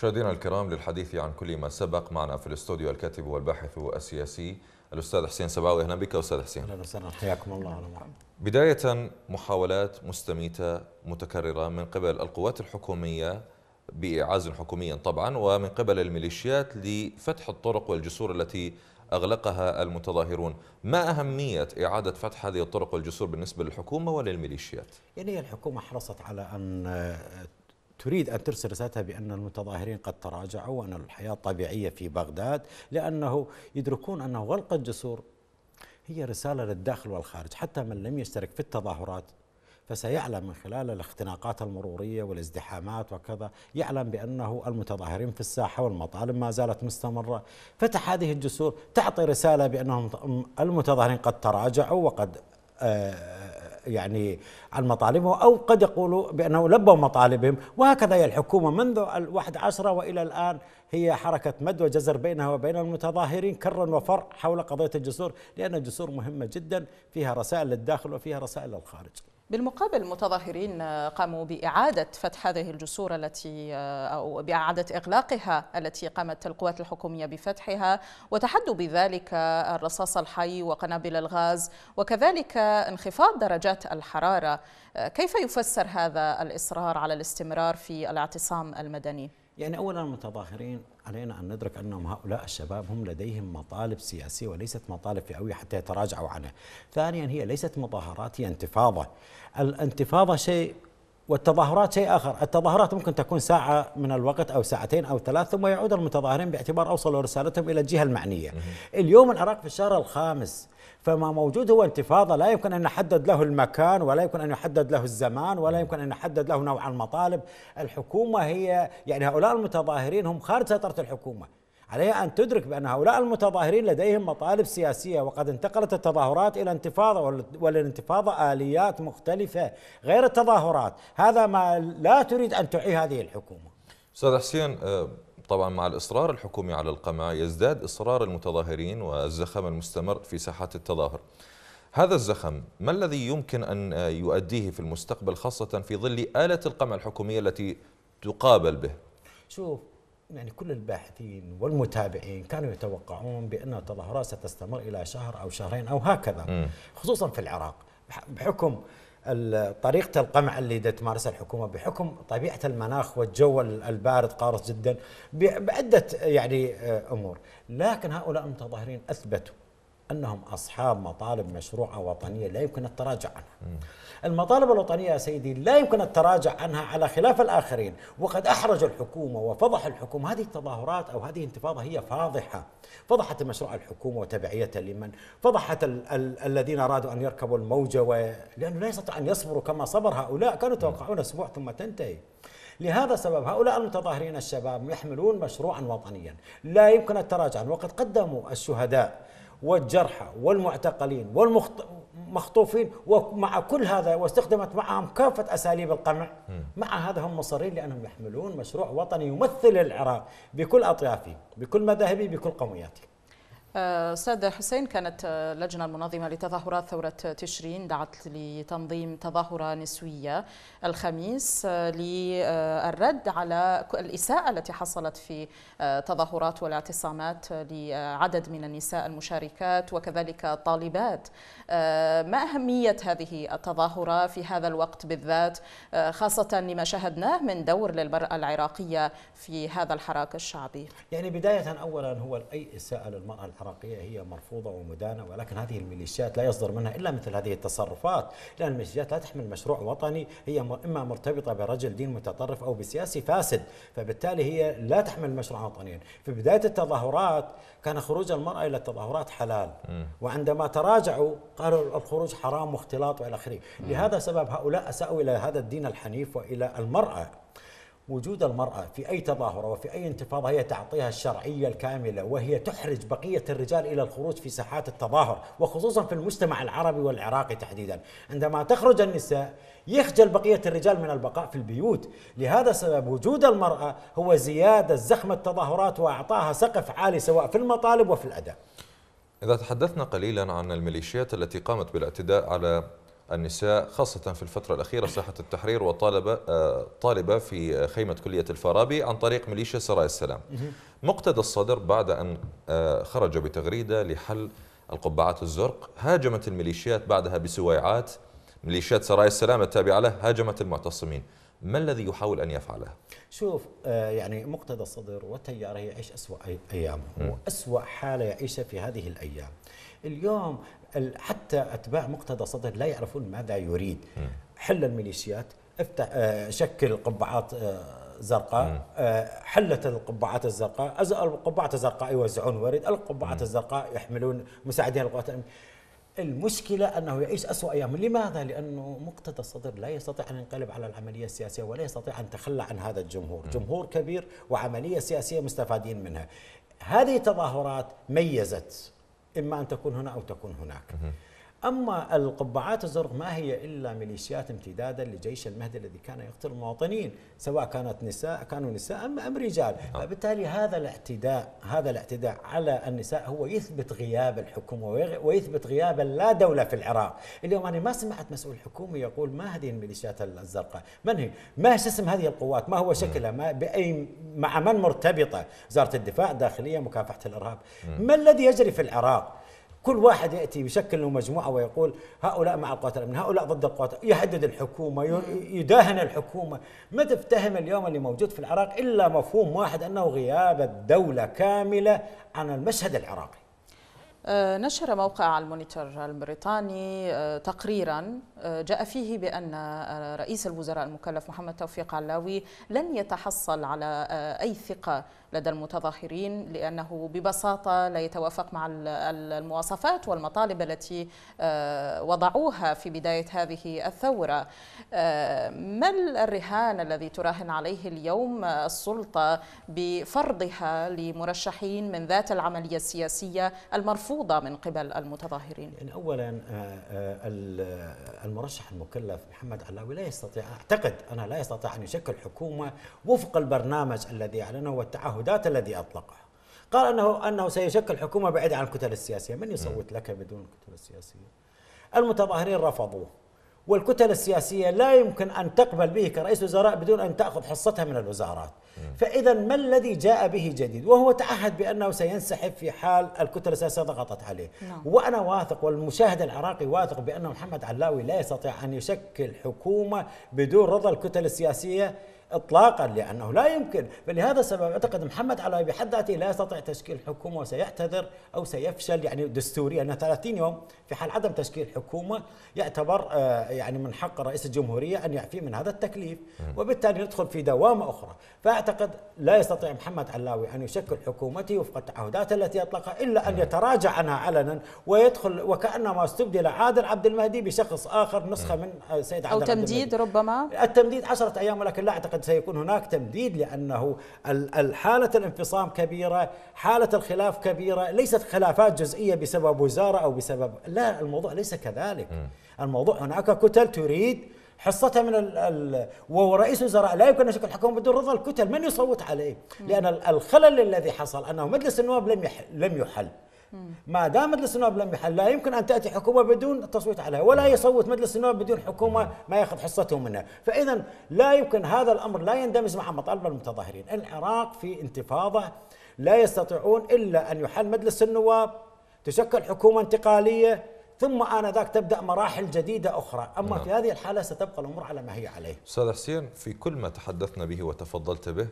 مشاهدينا الكرام للحديث عن كل ما سبق معنا في الاستوديو الكاتب والباحث السياسي الاستاذ حسين سباوي اهلا بك استاذ حسين اهلا وسهلا حياكم الله بدايه محاولات مستميته متكرره من قبل القوات الحكوميه باعاز حكوميا طبعا ومن قبل الميليشيات لفتح الطرق والجسور التي اغلقها المتظاهرون، ما اهميه اعاده فتح هذه الطرق والجسور بالنسبه للحكومه وللميليشيات؟ يعني الحكومه حرصت على ان تريد أن ترسل رسالتها بأن المتظاهرين قد تراجعوا وأن الحياة طبيعية في بغداد لأنه يدركون أنه غلق الجسور هي رسالة للداخل والخارج حتى من لم يشترك في التظاهرات فسيعلم من خلال الاختناقات المرورية والازدحامات وكذا يعلم بأنه المتظاهرين في الساحة والمطالب ما زالت مستمرة فتح هذه الجسور تعطي رسالة بأنهم المتظاهرين قد تراجعوا وقد آه يعني عن مطالبهم أو قد يقولوا بأنه لبوا مطالبهم وهكذا هي الحكومة منذ الواحد عشرة وإلى الآن هي حركة مد وجزر بينها وبين المتظاهرين كرا وفرع حول قضية الجسور لأن الجسور مهمة جدا فيها رسائل للداخل وفيها رسائل للخارج بالمقابل المتظاهرين قاموا بإعادة فتح هذه الجسور التي أو بإعادة إغلاقها التي قامت القوات الحكومية بفتحها وتحدوا بذلك الرصاص الحي وقنابل الغاز وكذلك انخفاض درجات الحرارة كيف يفسر هذا الإصرار على الاستمرار في الاعتصام المدني؟ يعني أولا المتظاهرين علينا أن ندرك أنهم هؤلاء الشباب هم لديهم مطالب سياسية وليست مطالب فئوية حتى يتراجعوا عنها ثانيا هي ليست مظاهرات هي انتفاضة الانتفاضة شيء والتظاهرات شيء آخر التظاهرات ممكن تكون ساعة من الوقت أو ساعتين أو ثلاث ثم يعود المتظاهرين باعتبار أوصلوا رسالتهم إلى الجهة المعنية اليوم العراق في الشهر الخامس فما موجود هو انتفاضة لا يمكن أن نحدد له المكان ولا يمكن أن يحدد له الزمان ولا يمكن أن نحدد له نوع المطالب الحكومة هي يعني هؤلاء المتظاهرين هم خارج سيطرة الحكومة عليها أن تدرك بأن هؤلاء المتظاهرين لديهم مطالب سياسية وقد انتقلت التظاهرات إلى انتفاضة وللانتفاضة آليات مختلفة غير التظاهرات هذا ما لا تريد أن تعي هذه الحكومة أستاذ حسين آه، طبعا مع الإصرار الحكومي على القمع يزداد إصرار المتظاهرين والزخم المستمر في ساحات التظاهر هذا الزخم ما الذي يمكن أن آه، يؤديه في المستقبل خاصة في ظل آلة القمع الحكومية التي تقابل به؟ شوف يعني كل الباحثين والمتابعين كانوا يتوقعون بأن التظاهرات ستستمر إلى شهر أو شهرين أو هكذا م. خصوصا في العراق بحكم طريقة القمع اللي تمارسها الحكومة بحكم طبيعة المناخ والجو البارد قارس جدا بعدة يعني آه، أمور لكن هؤلاء المتظاهرين أثبتوا أنهم أصحاب مطالب مشروعة وطنية لا يمكن التراجع عنها المطالب الوطنية يا سيدي لا يمكن التراجع عنها على خلاف الآخرين وقد أحرج الحكومة وفضح الحكومة هذه التظاهرات أو هذه الانتفاضة هي فاضحة فضحت مشروع الحكومة وتبعيته لمن فضحت ال- ال- الذين أرادوا أن يركبوا الموجة و... لأنه لا يستطيع أن يصبروا كما صبر هؤلاء كانوا يتوقعون أسبوع ثم تنتهي لهذا السبب هؤلاء المتظاهرين الشباب يحملون مشروعا وطنيا لا يمكن التراجع وقد قدموا الشهداء والجرحى والمعتقلين والمخطوفين ومع كل هذا واستخدمت معهم كافة أساليب القمع مع هذا هم مصرين لأنهم يحملون مشروع وطني يمثل العراق بكل أطيافه بكل مذاهبه بكل قومياته أستاذ حسين كانت اللجنة المنظمة لتظاهرات ثورة تشرين دعت لتنظيم تظاهرة نسوية الخميس آه، للرد على الإساءة التي حصلت في آه، تظاهرات والاعتصامات لعدد من النساء المشاركات وكذلك الطالبات آه، ما أهمية هذه التظاهرة في هذا الوقت بالذات خاصة لما شاهدناه من دور للمرأة العراقية في هذا الحراك الشعبي يعني بداية أولا هو أي إساءة للمرأة العراقية هي مرفوضة ومدانة ولكن هذه الميليشيات لا يصدر منها إلا مثل هذه التصرفات لأن الميليشيات لا تحمل مشروع وطني هي إما مرتبطة برجل دين متطرف أو بسياسي فاسد فبالتالي هي لا تحمل مشروع وطنيا في بداية التظاهرات كان خروج المرأة إلى التظاهرات حلال وعندما تراجعوا قالوا الخروج حرام واختلاط وإلى آخره لهذا سبب هؤلاء أساءوا إلى هذا الدين الحنيف وإلى المرأة وجود المرأة في أي تظاهرة وفي أي انتفاضة هي تعطيها الشرعية الكاملة وهي تحرج بقية الرجال إلى الخروج في ساحات التظاهر وخصوصا في المجتمع العربي والعراقي تحديدا عندما تخرج النساء يخجل بقية الرجال من البقاء في البيوت لهذا سبب وجود المرأة هو زيادة زخم التظاهرات وأعطاها سقف عالي سواء في المطالب وفي الأداء إذا تحدثنا قليلا عن الميليشيات التي قامت بالاعتداء على النساء خاصة في الفترة الأخيرة ساحة التحرير وطالبة آه، طالبة في خيمة كلية الفارابي عن طريق ميليشيا سرايا السلام مقتدى الصدر بعد أن آه، خرج بتغريدة لحل القبعات الزرق هاجمت الميليشيات بعدها بسويعات ميليشيات سرايا السلام التابعة له هاجمت المعتصمين ما الذي يحاول أن يفعله؟ شوف آه، يعني مقتدى الصدر والتيار يعيش اسوء أيامه واسوء حالة يعيشها في هذه الأيام اليوم حتى أتباع مقتدى الصدر لا يعرفون ماذا يريد حل الميليشيات افتح آه، شكل قبعات آه، زرقاء حلت القبعات الزرقاء القبعات الزرقاء يوزعون ورد القبعات الزرقاء يحملون مساعدين القوات الأمنية المشكلة أنه يعيش أسوأ أيام لماذا؟ لأنه مقتدى الصدر لا يستطيع أن ينقلب على العملية السياسية ولا يستطيع أن يتخلى عن هذا الجمهور جمهور كبير وعملية سياسية مستفادين منها هذه التظاهرات ميزت إما أن تكون هنا أو تكون هناك أما القبعات الزرق ما هي إلا ميليشيات امتدادا لجيش المهدي الذي كان يقتل المواطنين سواء كانت نساء كانوا نساء أم, أم رجال آه. فبالتالي هذا الاعتداء هذا الاعتداء على النساء هو يثبت غياب الحكومة ويثبت غياب اللا دولة في العراق اليوم أنا ما سمعت مسؤول حكومي يقول ما هذه الميليشيات الزرقاء من هي ما اسم هذه القوات ما هو شكلها ما بأي مع من مرتبطة وزارة الدفاع داخلية مكافحة الإرهاب ما الذي يجري في العراق كل واحد ياتي يشكل له مجموعه ويقول هؤلاء مع القوات الامنيه، هؤلاء ضد القوات يهدد الحكومه يداهن الحكومه ما تفتهم اليوم اللي موجود في العراق الا مفهوم واحد انه غياب الدوله كامله عن المشهد العراقي آه، نشر موقع المونيتور البريطاني آه، تقريرا جاء فيه بأن آه، رئيس الوزراء المكلف محمد توفيق علاوي لن يتحصل على آه، أي ثقة لدى المتظاهرين لأنه ببساطة لا يتوافق مع المواصفات والمطالب التي آه، وضعوها في بداية هذه الثورة ما الرهان الذي تراهن عليه اليوم السلطة بفرضها لمرشحين من ذات العملية السياسية المرفوضة من قبل المتظاهرين يعني أولا المرشح المكلف محمد علاوي لا يستطيع اعتقد انا لا يستطيع ان يشكل حكومه وفق البرنامج الذي اعلنه والتعهدات الذي اطلقها. قال انه انه سيشكل حكومه بعيده عن الكتل السياسيه، من يصوت لك بدون الكتل السياسيه؟ المتظاهرين رفضوه والكتل السياسية لا يمكن أن تقبل به كرئيس وزراء بدون أن تأخذ حصتها من الوزارات فإذا ما الذي جاء به جديد وهو تعهد بأنه سينسحب في حال الكتل السياسية ضغطت عليه نعم. وأنا واثق والمشاهد العراقي واثق بأن محمد علاوي لا يستطيع أن يشكل حكومة بدون رضا الكتل السياسية اطلاقا لانه لا يمكن فلهذا السبب اعتقد محمد علاوي بحد ذاته لا يستطيع تشكيل حكومه وسيعتذر او سيفشل يعني دستوريا 30 يوم في حال عدم تشكيل حكومه يعتبر آه، يعني من حق رئيس الجمهورية أن يعفيه من هذا التكليف وبالتالي ندخل في دوامة أخرى فأعتقد لا يستطيع محمد علاوي أن يشكل حكومته وفق التعهدات التي أطلقها إلا أن يتراجع عنها علنا ويدخل وكأنما استبدل عادل عبد المهدي بشخص آخر نسخة من السيد عادل أو تمديد ربما التمديد عشرة أيام ولكن لا أعتقد سيكون هناك تمديد لأنه حالة الانفصام كبيرة حالة الخلاف كبيرة ليست خلافات جزئية بسبب وزارة أو بسبب لا الموضوع ليس كذلك م. الموضوع هناك كتل تريد حصتها من ال ال ورئيس الوزراء لا يمكن ان يشكل حكومه بدون رضا الكتل من يصوت عليه لان الخلل الذي حصل انه مجلس النواب لم لم يحل ما دام مجلس النواب لم يحل لا يمكن ان تاتي حكومه بدون التصويت عليها ولا يصوت مجلس النواب بدون حكومه ما ياخذ حصته منها، فاذا لا يمكن هذا الامر لا يندمج مع مطالب المتظاهرين، العراق في انتفاضه لا يستطيعون الا ان يحل مجلس النواب تشكل حكومه انتقاليه ثم آنذاك تبدأ مراحل جديدة أخرى أما نعم. في هذه الحالة ستبقى الأمور على ما هي عليه أستاذ حسين في كل ما تحدثنا به وتفضلت به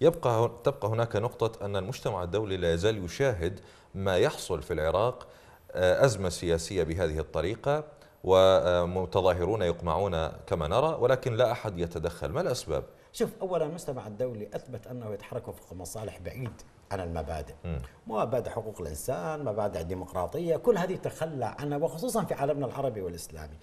يبقى تبقى هناك نقطة أن المجتمع الدولي لا يزال يشاهد ما يحصل في العراق آه، أزمة سياسية بهذه الطريقة ومتظاهرون يقمعون كما نرى ولكن لا أحد يتدخل ما الأسباب؟ شوف أولا المجتمع الدولي أثبت أنه يتحرك وفق مصالح بعيد عن المبادئ مبادئ حقوق الإنسان مبادئ الديمقراطية كل هذه تخلى عنها وخصوصا في عالمنا العربي والإسلامي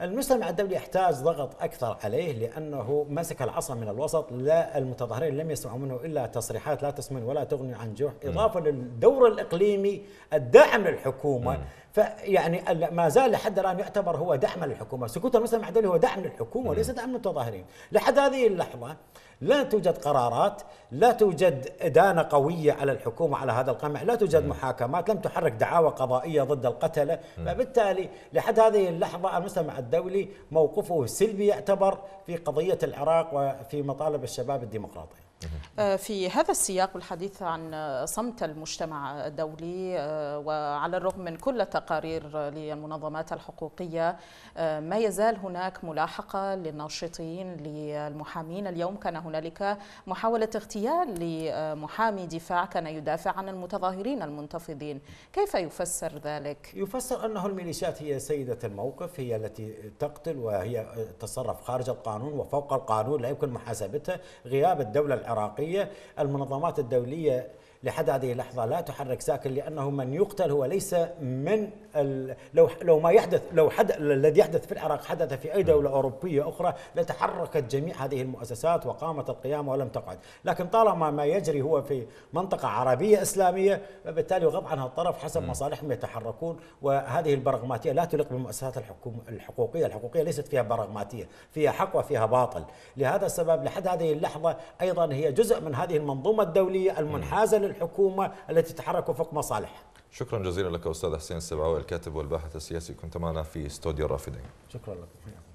المجتمع الدولي يحتاج ضغط أكثر عليه لأنه مسك العصا من الوسط لا المتظاهرين لم يسمعوا منه إلا تصريحات لا تسمن ولا تغني عن جوع إضافة للدور الإقليمي الداعم للحكومة فيعني ما زال لحد الان يعتبر هو دعما للحكومه، سكوت المسلم الدولي هو دعم للحكومه وليس دعم للمتظاهرين، لحد هذه اللحظه لا توجد قرارات، لا توجد ادانه قويه على الحكومه على هذا القمع، لا توجد محاكمات، لم تحرك دعاوى قضائيه ضد القتله، فبالتالي لحد هذه اللحظه المجتمع الدولي موقفه سلبي يعتبر في قضيه العراق وفي مطالب الشباب الديمقراطي. آه، في هذا السياق والحديث عن صمت المجتمع الدولي آه، وعلى الرغم من كل التقارير للمنظمات الحقوقية آه، ما يزال هناك ملاحقة للناشطين للمحامين اليوم كان هنالك محاولة اغتيال لمحامي دفاع كان يدافع عن المتظاهرين المنتفضين كيف يفسر ذلك؟ يفسر أنه الميليشيات هي سيدة الموقف هي التي تقتل وهي تتصرف خارج القانون وفوق القانون لا يمكن محاسبتها غياب الدولة العراقيه، المنظمات الدوليه لحد هذه اللحظة لا تحرك ساكن لأنه من يقتل هو ليس من لو لو ما يحدث لو حد الذي يحدث في العراق حدث في أي دولة أوروبية أخرى لتحركت جميع هذه المؤسسات وقامت القيامه ولم تقعد لكن طالما ما يجري هو في منطقة عربية إسلامية فبالتالي غض عنها الطرف حسب مصالحهم يتحركون وهذه البراغماتية لا تليق بالمؤسسات الحكوم الحقوقية الحقوقية ليست فيها براغماتية فيها حق وفيها باطل لهذا السبب لحد هذه اللحظة أيضا هي جزء من هذه المنظومة الدولية المنحازة الحكومة التي تتحرك وفق مصالحها شكرا جزيلا لك أستاذ حسين السبعوي الكاتب والباحث السياسي كنت معنا في استوديو الرافدين شكرا لك